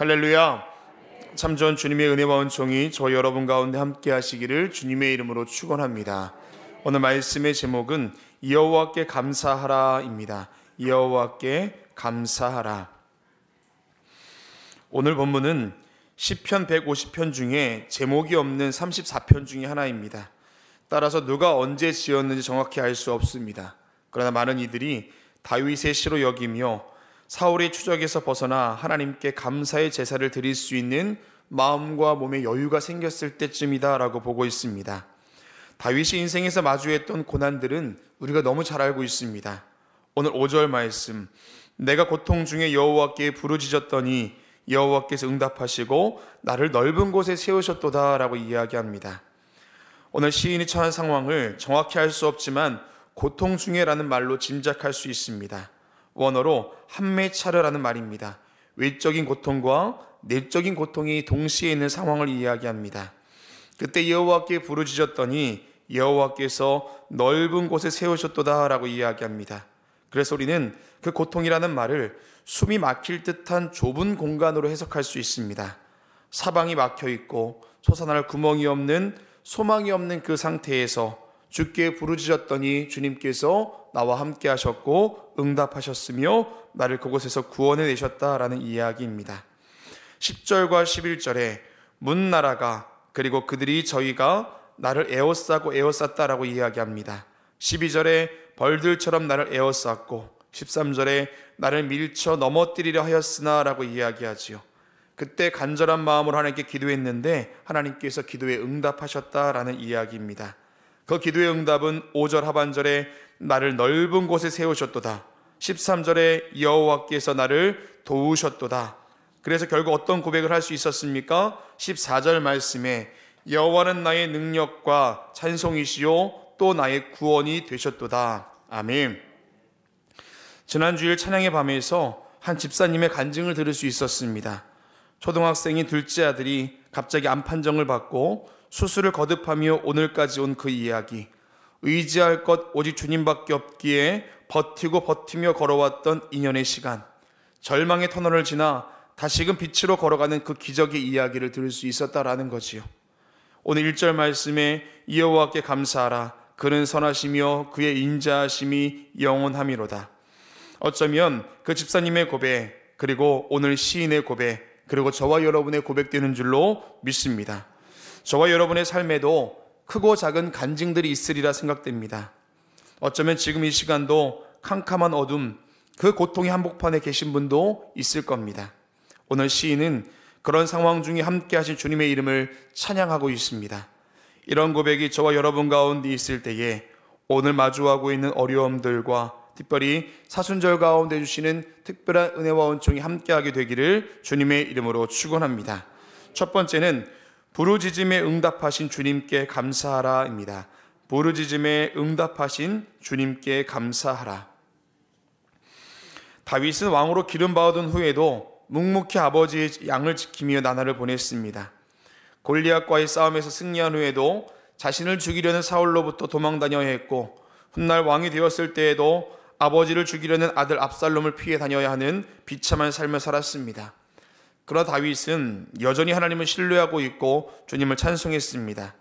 할렐루야. 참 좋은 주님의 은혜와 은총이 저 여러분 가운데 함께 하시기를 주님의 이름으로 축원합니다. 오늘 말씀의 제목은 여호와께 감사하라입니다. 여호와께 감사하라. 오늘 본문은 시편 150편 중에 제목이 없는 34편 중에 하나입니다. 따라서 누가 언제 지었는지 정확히 알 수 없습니다. 그러나 많은 이들이 다윗의 시로 여기며 사울의 추적에서 벗어나 하나님께 감사의 제사를 드릴 수 있는 마음과 몸의 여유가 생겼을 때쯤이다라고 보고 있습니다. 다윗이 인생에서 마주했던 고난들은 우리가 너무 잘 알고 있습니다. 오늘 5절 말씀 내가 고통 중에 여호와께 부르짖었더니 여호와께서 응답하시고 나를 넓은 곳에 세우셨도다라고 이야기합니다. 오늘 시인이 처한 상황을 정확히 알 수 없지만 고통 중에라는 말로 짐작할 수 있습니다. 원어로 한매차려라는 말입니다. 외적인 고통과 내적인 고통이 동시에 있는 상황을 이야기합니다. 그때 여호와께 부르짖었더니 여호와께서 넓은 곳에 세우셨도다라고 이야기합니다. 그래서 우리는 그 고통이라는 말을 숨이 막힐 듯한 좁은 공간으로 해석할 수 있습니다. 사방이 막혀 있고 솟아날 구멍이 없는 소망이 없는 그 상태에서 주께 부르짖었더니 주님께서 나와 함께 하셨고 응답하셨으며 나를 그곳에서 구원해 내셨다라는 이야기입니다. 10절과 11절에 문 나라가 그리고 그들이 저희가 나를 에워싸고 에워쌌다라고 이야기합니다. 12절에 벌들처럼 나를 에워쌌고 13절에 나를 밀쳐 넘어뜨리려 하였으나라고 이야기하지요. 그때 간절한 마음으로 하나님께 기도했는데 하나님께서 기도에 응답하셨다라는 이야기입니다. 그 기도의 응답은 5절 하반절에 나를 넓은 곳에 세우셨도다. 13절에 여호와께서 나를 도우셨도다. 그래서 결국 어떤 고백을 할 수 있었습니까? 14절 말씀에 여호와는 나의 능력과 찬송이시요 또 나의 구원이 되셨도다. 아멘. 지난 주일 찬양의 밤에서 한 집사님의 간증을 들을 수 있었습니다. 초등학생인 둘째 아들이 갑자기 암판정을 받고 수술을 거듭하며 오늘까지 온 그 이야기. 의지할 것 오직 주님밖에 없기에 버티고 버티며 걸어왔던 인연의 시간, 절망의 터널을 지나 다시금 빛으로 걸어가는 그 기적의 이야기를 들을 수 있었다라는 거지요. 오늘 1절 말씀에 여호와께 감사하라. 그는 선하시며 그의 인자하심이 영원함이로다. 어쩌면 그 집사님의 고백, 그리고 오늘 시인의 고백, 그리고 저와 여러분의 고백되는 줄로 믿습니다. 저와 여러분의 삶에도 크고 작은 간증들이 있으리라 생각됩니다. 어쩌면 지금 이 시간도 캄캄한 어둠, 그 고통의 한복판에 계신 분도 있을 겁니다. 오늘 시인은 그런 상황 중에 함께 하신 주님의 이름을 찬양하고 있습니다. 이런 고백이 저와 여러분 가운데 있을 때에 오늘 마주하고 있는 어려움들과 특별히 사순절 가운데 주시는 특별한 은혜와 은총이 함께하게 되기를 주님의 이름으로 축원합니다. 첫 번째는 부르짖음에 응답하신 주님께 감사하라입니다. 부르짖음에 응답하신 주님께 감사하라. 다윗은 왕으로 기름 바하 후에도 묵묵히 아버지의 양을 지키며 나날을 보냈습니다. 골리앗과의 싸움에서 승리한 후에도 자신을 죽이려는 사울로부터 도망다녀야 했고 훗날 왕이 되었을 때에도 아버지를 죽이려는 아들 압살롬을 피해 다녀야 하는 비참한 삶을 살았습니다. 그러나 다윗은 여전히 하나님을 신뢰하고 있고 주님을 찬송했습니다.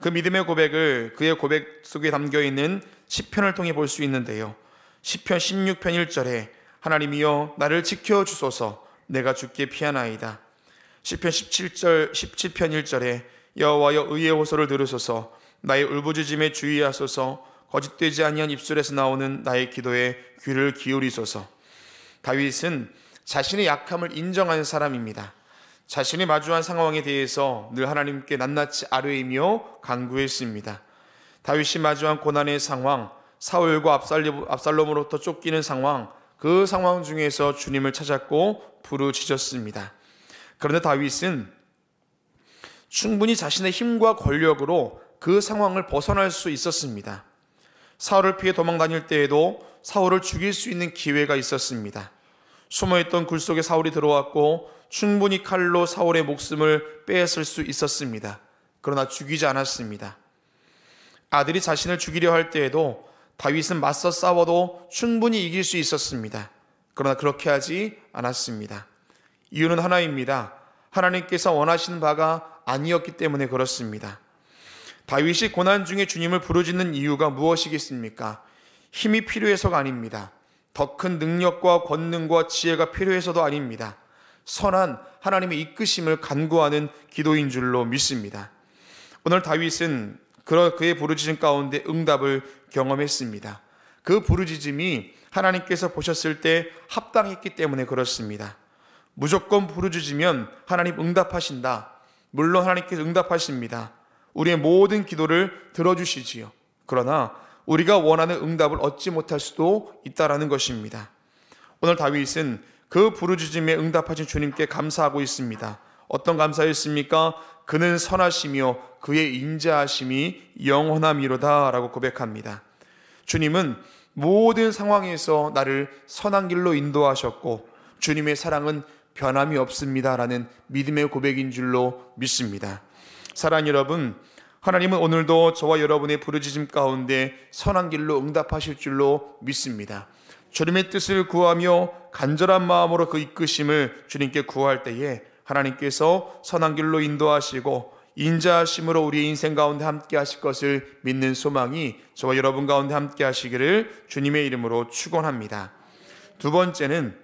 그 믿음의 고백을 그의 고백 속에 담겨 있는 시편을 통해 볼 수 있는데요. 시편 16편 1절에 하나님이여 나를 지켜 주소서 내가 죽게 피하나이다. 시편 17절 17편 1절에 여호와여 의의 호소를 들으소서 나의 울부짖음에 주의하소서 거짓되지 아니한 입술에서 나오는 나의 기도에 귀를 기울이소서. 다윗은 자신의 약함을 인정한 사람입니다. 자신이 마주한 상황에 대해서 늘 하나님께 낱낱이 아뢰이며 간구했습니다. 다윗이 마주한 고난의 상황, 사울과 압살롬으로부터 쫓기는 상황, 그 상황 중에서 주님을 찾았고 부르짖었습니다. 그런데 다윗은 충분히 자신의 힘과 권력으로 그 상황을 벗어날 수 있었습니다. 사울을 피해 도망 다닐 때에도 사울을 죽일 수 있는 기회가 있었습니다. 숨어있던 굴 속에 사울이 들어왔고 충분히 칼로 사울의 목숨을 빼앗을 수 있었습니다. 그러나 죽이지 않았습니다. 아들이 자신을 죽이려 할 때에도 다윗은 맞서 싸워도 충분히 이길 수 있었습니다. 그러나 그렇게 하지 않았습니다. 이유는 하나입니다. 하나님께서 원하시는 바가 아니었기 때문에 그렇습니다. 다윗이 고난 중에 주님을 부르짖는 이유가 무엇이겠습니까? 힘이 필요해서가 아닙니다. 더 큰 능력과 권능과 지혜가 필요해서도 아닙니다. 선한 하나님의 이끄심을 간구하는 기도인 줄로 믿습니다. 오늘 다윗은 그의 부르짖음 가운데 응답을 경험했습니다. 그 부르짖음이 하나님께서 보셨을 때 합당했기 때문에 그렇습니다. 무조건 부르짖으면 하나님 응답하신다. 물론 하나님께서 응답하십니다. 우리의 모든 기도를 들어주시지요. 그러나 우리가 원하는 응답을 얻지 못할 수도 있다라는 것입니다. 오늘 다윗은 그 부르짖음에 응답하신 주님께 감사하고 있습니다. 어떤 감사였습니까? 그는 선하시며 그의 인자하심이 영원함이로다라고 고백합니다. 주님은 모든 상황에서 나를 선한 길로 인도하셨고 주님의 사랑은 변함이 없습니다라는 믿음의 고백인 줄로 믿습니다. 사랑 여러분, 하나님은 오늘도 저와 여러분의 부르짖음 가운데 선한 길로 응답하실 줄로 믿습니다. 주님의 뜻을 구하며 간절한 마음으로 그 이끄심을 주님께 구할 때에 하나님께서 선한 길로 인도하시고 인자하심으로 우리 인생 가운데 함께 하실 것을 믿는 소망이 저와 여러분 가운데 함께 하시기를 주님의 이름으로 축원합니다. 두 번째는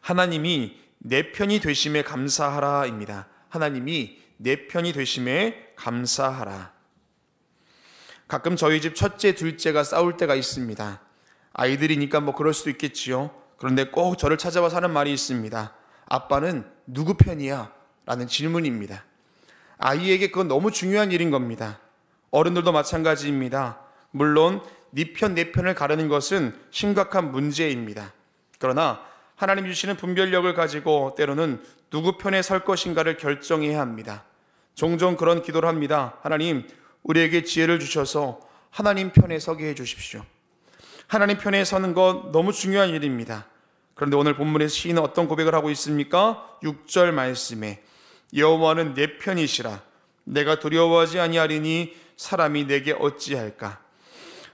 하나님이 내 편이 되심에 감사하라입니다. 하나님이 내 편이 되심에 감사하라. 가끔 저희 집 첫째, 둘째가 싸울 때가 있습니다. 아이들이니까 뭐 그럴 수도 있겠지요. 그런데 꼭 저를 찾아와서 하는 말이 있습니다. 아빠는 누구 편이야? 라는 질문입니다. 아이에게 그건 너무 중요한 일인 겁니다. 어른들도 마찬가지입니다. 물론 네 편, 내 편을 가르는 것은 심각한 문제입니다. 그러나 하나님 주시는 분별력을 가지고 때로는 누구 편에 설 것인가를 결정해야 합니다. 종종 그런 기도를 합니다. 하나님, 우리에게 지혜를 주셔서 하나님 편에 서게 해 주십시오. 하나님 편에 서는 건 너무 중요한 일입니다. 그런데 오늘 본문에 시인은 어떤 고백을 하고 있습니까? 6절 말씀에 여호와는 내 편이시라 내가 두려워하지 아니하리니 사람이 내게 어찌할까?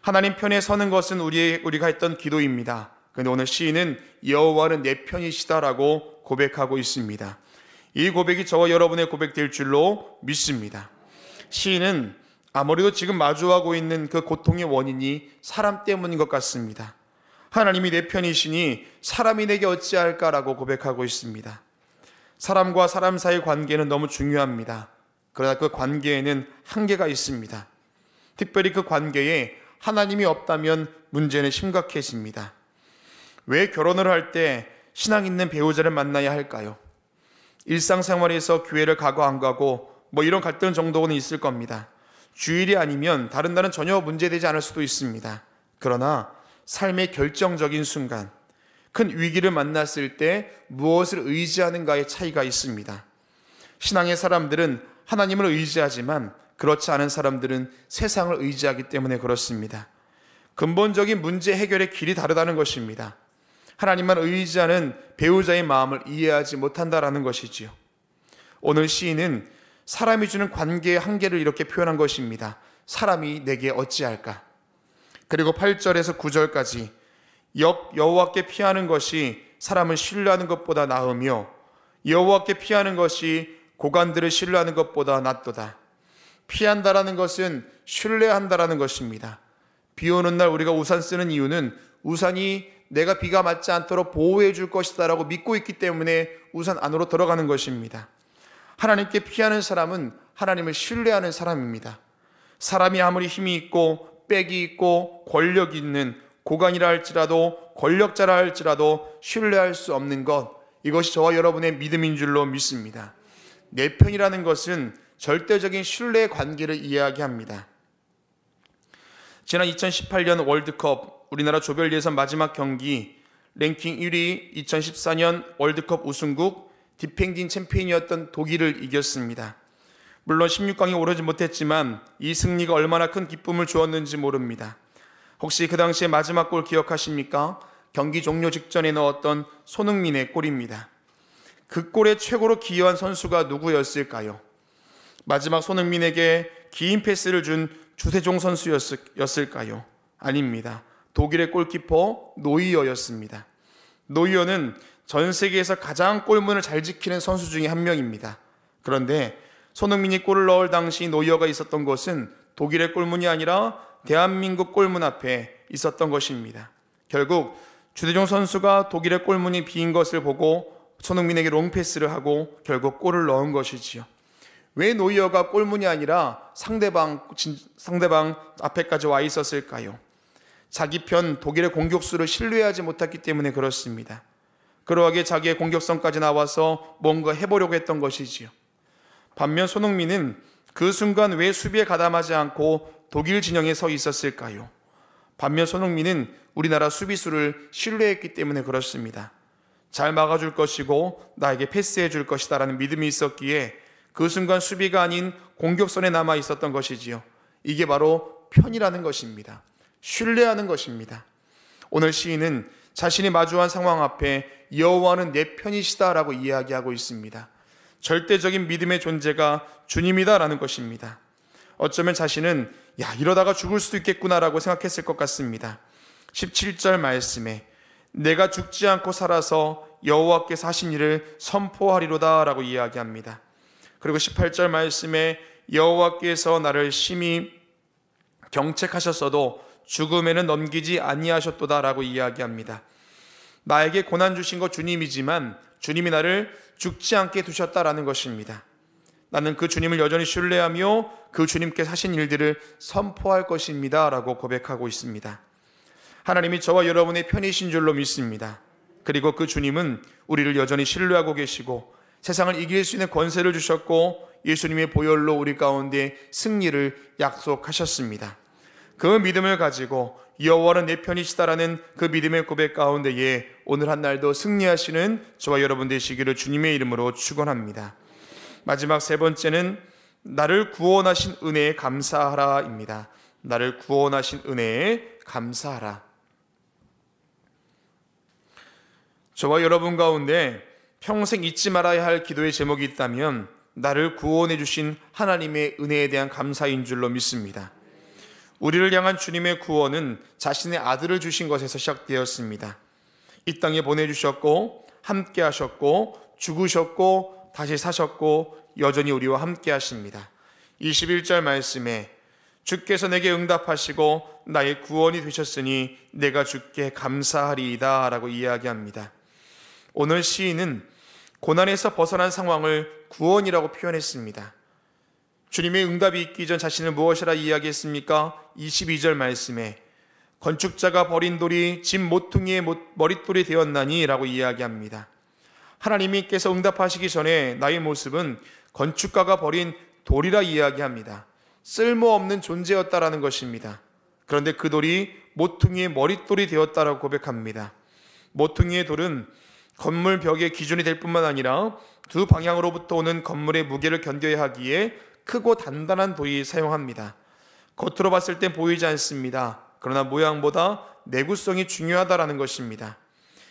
하나님 편에 서는 것은 우리 우리가 했던 기도입니다. 그런데 오늘 시인은 여호와는 내 편이시다라고 고백하고 있습니다. 이 고백이 저와 여러분의 고백될 줄로 믿습니다. 시인은 아무래도 지금 마주하고 있는 그 고통의 원인이 사람 때문인 것 같습니다. 하나님이 내 편이시니 사람이 내게 어찌할까라고 고백하고 있습니다. 사람과 사람 사이 관계는 너무 중요합니다. 그러나 그 관계에는 한계가 있습니다. 특별히 그 관계에 하나님이 없다면 문제는 심각해집니다. 왜 결혼을 할 때 신앙 있는 배우자를 만나야 할까요? 일상생활에서 교회를 가고 안 가고 뭐 이런 갈등 정도는 있을 겁니다. 주일이 아니면 다른 날은 전혀 문제되지 않을 수도 있습니다. 그러나 삶의 결정적인 순간, 큰 위기를 만났을 때 무엇을 의지하는가의 차이가 있습니다. 신앙의 사람들은 하나님을 의지하지만 그렇지 않은 사람들은 세상을 의지하기 때문에 그렇습니다. 근본적인 문제 해결의 길이 다르다는 것입니다. 하나님만 의지하는 배우자의 마음을 이해하지 못한다라는 것이지요. 오늘 시인은 사람이 주는 관계의 한계를 이렇게 표현한 것입니다. 사람이 내게 어찌할까? 그리고 8절에서 9절까지 역 여호와께 피하는 것이 사람을 신뢰하는 것보다 나으며 여호와께 피하는 것이 고관들을 신뢰하는 것보다 낫도다. 피한다라는 것은 신뢰한다라는 것입니다. 비 오는 날 우리가 우산 쓰는 이유는 우산이 내가 비가 맞지 않도록 보호해 줄 것이다라고 믿고 있기 때문에 우산 안으로 들어가는 것입니다. 하나님께 피하는 사람은 하나님을 신뢰하는 사람입니다. 사람이 아무리 힘이 있고 빽이 있고 권력이 있는 고관이라 할지라도 권력자라 할지라도 신뢰할 수 없는 것 이것이 저와 여러분의 믿음인 줄로 믿습니다. 내 편이라는 것은 절대적인 신뢰 관계를 이야기합니다. 지난 2018년 월드컵 우리나라 조별예선 마지막 경기 랭킹 1위 2014년 월드컵 우승국 디팽딩 챔피언이었던 독일을 이겼습니다. 물론 16강에 오르지 못했지만 이 승리가 얼마나 큰 기쁨을 주었는지 모릅니다. 혹시 그 당시의 마지막 골 기억하십니까? 경기 종료 직전에 넣었던 손흥민의 골입니다. 그 골에 최고로 기여한 선수가 누구였을까요? 마지막 손흥민에게 긴 패스를 준 주세종 선수였을까요? 아닙니다. 독일의 골키퍼 노이어였습니다. 노이어는 전 세계에서 가장 골문을 잘 지키는 선수 중에 한 명입니다. 그런데 손흥민이 골을 넣을 당시 노이어가 있었던 것은 독일의 골문이 아니라 대한민국 골문 앞에 있었던 것입니다. 결국 주대종 선수가 독일의 골문이 비인 것을 보고 손흥민에게 롱패스를 하고 결국 골을 넣은 것이지요. 왜 노이어가 골문이 아니라 상대방 진, 상대방 앞에까지 와 있었을까요? 자기 편 독일의 공격수를 신뢰하지 못했기 때문에 그렇습니다. 그러하게 자기의 공격성까지 나와서 뭔가 해보려고 했던 것이지요. 반면 손흥민은 그 순간 왜 수비에 가담하지 않고 독일 진영에 서 있었을까요? 반면 손흥민은 우리나라 수비수를 신뢰했기 때문에 그렇습니다. 잘 막아줄 것이고 나에게 패스해 줄 것이다라는 믿음이 있었기에 그 순간 수비가 아닌 공격선에 남아 있었던 것이지요. 이게 바로 편이라는 것입니다. 신뢰하는 것입니다. 오늘 시인은 자신이 마주한 상황 앞에 여호와는 내 편이시다라고 이야기하고 있습니다. 절대적인 믿음의 존재가 주님이다라는 것입니다. 어쩌면 자신은 야 이러다가 죽을 수도 있겠구나라고 생각했을 것 같습니다. 17절 말씀에 내가 죽지 않고 살아서 여호와께서 하신 일을 선포하리로다라고 이야기합니다. 그리고 18절 말씀에 여호와께서 나를 심히 경책하셨어도 죽음에는 넘기지 아니하셨도다라고 이야기합니다. 나에게 고난 주신 것 주님이지만 주님이 나를 죽지 않게 두셨다라는 것입니다. 나는 그 주님을 여전히 신뢰하며 그주님께사신 일들을 선포할 것입니다. 라고 고백하고 있습니다. 하나님이 저와 여러분의 편이신 줄로 믿습니다. 그리고 그 주님은 우리를 여전히 신뢰하고 계시고 세상을 이길 수 있는 권세를 주셨고 예수님의 보혈로 우리 가운데 승리를 약속하셨습니다. 그 믿음을 가지고 여호와는 내 편이시다라는 그 믿음의 고백 가운데에 오늘 한 날도 승리하시는 저와 여러분 되시기를 주님의 이름으로 축원합니다. 마지막 세 번째는 나를 구원하신 은혜에 감사하라입니다. 나를 구원하신 은혜에 감사하라. 저와 여러분 가운데 평생 잊지 말아야 할 기도의 제목이 있다면 나를 구원해 주신 하나님의 은혜에 대한 감사인 줄로 믿습니다. 우리를 향한 주님의 구원은 자신의 아들을 주신 것에서 시작되었습니다. 이 땅에 보내주셨고, 함께 하셨고, 죽으셨고, 다시 사셨고, 여전히 우리와 함께 하십니다. 21절 말씀에 주께서 내게 응답하시고 나의 구원이 되셨으니 내가 주께 감사하리이다 라고 이야기합니다. 오늘 시인은 고난에서 벗어난 상황을 구원이라고 표현했습니다. 주님의 응답이 있기 전 자신을 무엇이라 이야기했습니까? 22절 말씀에 건축자가 버린 돌이 집 모퉁이의 머릿돌이 되었나니 라고 이야기합니다. 하나님께서 응답하시기 전에 나의 모습은 건축가가 버린 돌이라 이야기합니다. 쓸모없는 존재였다라는 것입니다. 그런데 그 돌이 모퉁이의 머릿돌이 되었다라고 고백합니다. 모퉁이의 돌은 건물 벽의 기준이 될 뿐만 아니라 두 방향으로부터 오는 건물의 무게를 견뎌야 하기에 크고 단단한 돌이 사용합니다. 겉으로 봤을 땐 보이지 않습니다. 그러나 모양보다 내구성이 중요하다라는 것입니다.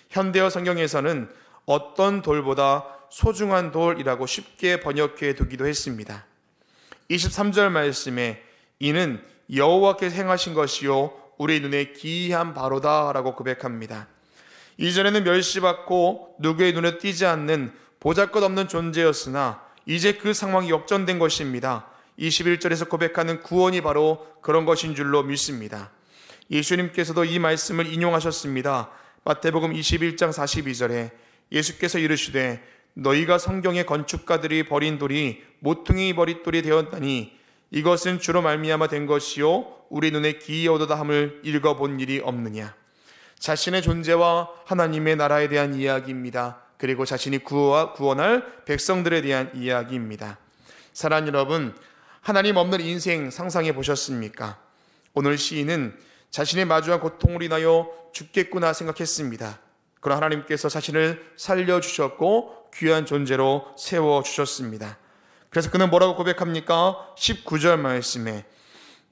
현대어 성경에서는 어떤 돌보다 소중한 돌이라고 쉽게 번역해 두기도 했습니다. 23절 말씀에 이는 여호와께서 행하신 것이요 우리 눈에 기이한 바로다라고 고백합니다. 이전에는 멸시받고 누구의 눈에 띄지 않는 보잘것없는 존재였으나 이제 그 상황이 역전된 것입니다. 21절에서 고백하는 구원이 바로 그런 것인 줄로 믿습니다. 예수님께서도 이 말씀을 인용하셨습니다. 마태복음 21장 42절에 예수께서 이르시되 너희가 성경의 건축가들이 버린 돌이 모퉁이 버릿돌이 되었다니 이것은 주로 말미암아 된 것이요 우리 눈에 기이하도다 함을 읽어본 일이 없느냐 자신의 존재와 하나님의 나라에 대한 이야기입니다. 그리고 자신이 구원 할 백성들에 대한 이야기입니다. 사랑 여러분, 하나님 없는 인생 상상해 보셨습니까? 오늘 시인은 자신의 마주한 고통을 인하여 죽겠구나 생각했습니다. 그러나 하나님께서 자신을 살려주셨고 귀한 존재로 세워주셨습니다. 그래서 그는 뭐라고 고백합니까? 19절 말씀에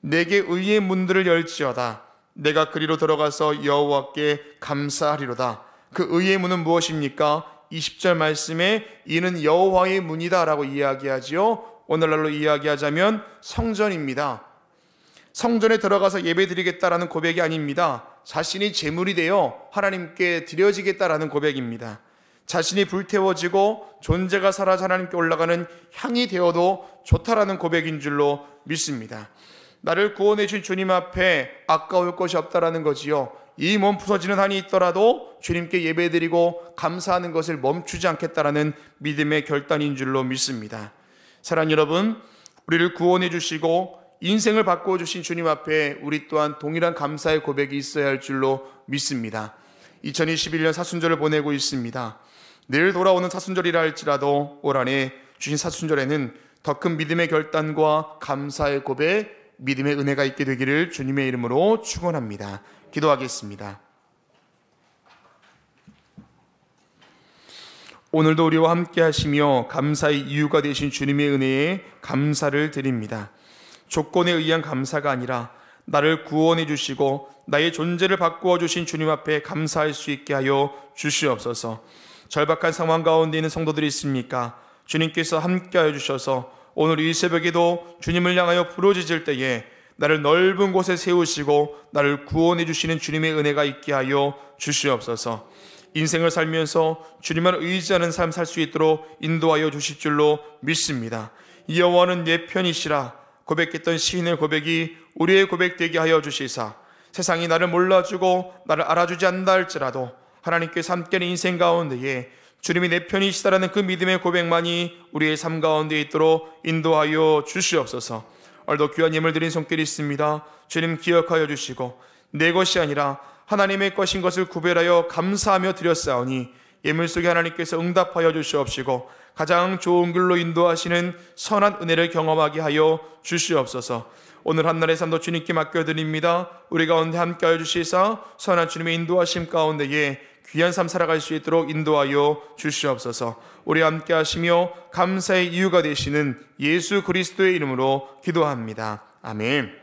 내게 의의 문들을 열지어다 내가 그리로 들어가서 여호와께 감사하리로다 그 의의 문은 무엇입니까? 20절 말씀에 이는 여호와의 문이다라고 이야기하지요. 오늘날로 이야기하자면 성전입니다. 성전에 들어가서 예배드리겠다라는 고백이 아닙니다. 자신이 제물이 되어 하나님께 드려지겠다라는 고백입니다. 자신이 불태워지고 존재가 사라져 하나님께 올라가는 향이 되어도 좋다라는 고백인 줄로 믿습니다. 나를 구원해 주신 주님 앞에 아까울 것이 없다라는 거지요. 이몸 부서지는 한이 있더라도 주님께 예배드리고 감사하는 것을 멈추지 않겠다라는 믿음의 결단인 줄로 믿습니다. 사랑 여러분, 우리를 구원해 주시고 인생을 바꾸어 주신 주님 앞에 우리 또한 동일한 감사의 고백이 있어야 할 줄로 믿습니다. 2021년 사순절을 보내고 있습니다. 내일 돌아오는 사순절이라 할지라도 올 한해 주신 사순절에는 더 큰 믿음의 결단과 감사의 고백, 믿음의 은혜가 있게 되기를 주님의 이름으로 축원합니다. 기도하겠습니다. 오늘도 우리와 함께 하시며 감사의 이유가 되신 주님의 은혜에 감사를 드립니다. 조건에 의한 감사가 아니라 나를 구원해 주시고 나의 존재를 바꾸어 주신 주님 앞에 감사할 수 있게 하여 주시옵소서. 절박한 상황 가운데 있는 성도들이 있습니까? 주님께서 함께하여 주셔서 오늘 이 새벽에도 주님을 향하여 부르짖을 때에 나를 넓은 곳에 세우시고 나를 구원해 주시는 주님의 은혜가 있게 하여 주시옵소서. 인생을 살면서 주님만 의지하는 삶 살 수 있도록 인도하여 주실 줄로 믿습니다. 여호와는 내 편이시라 고백했던 시인의 고백이 우리의 고백되게 하여 주시사 세상이 나를 몰라주고 나를 알아주지 않는다 할지라도 하나님께서 함는 인생 가운데에 주님이 내 편이시다라는 그 믿음의 고백만이 우리의 삶 가운데 있도록 인도하여 주시옵소서. 얼더 귀한 예물 드린 손길이 있습니다. 주님 기억하여 주시고 내 것이 아니라 하나님의 것인 것을 구별하여 감사하며 드렸사오니 예물 속에 하나님께서 응답하여 주시옵시고 가장 좋은 길로 인도하시는 선한 은혜를 경험하게 하여 주시옵소서. 오늘 한날의 삶도 주님께 맡겨드립니다. 우리 가운데 함께하여 주시사 선한 주님의 인도하심 가운데에 귀한 삶 살아갈 수 있도록 인도하여 주시옵소서. 우리 함께 하시며 감사의 이유가 되시는 예수 그리스도의 이름으로 기도합니다. 아멘.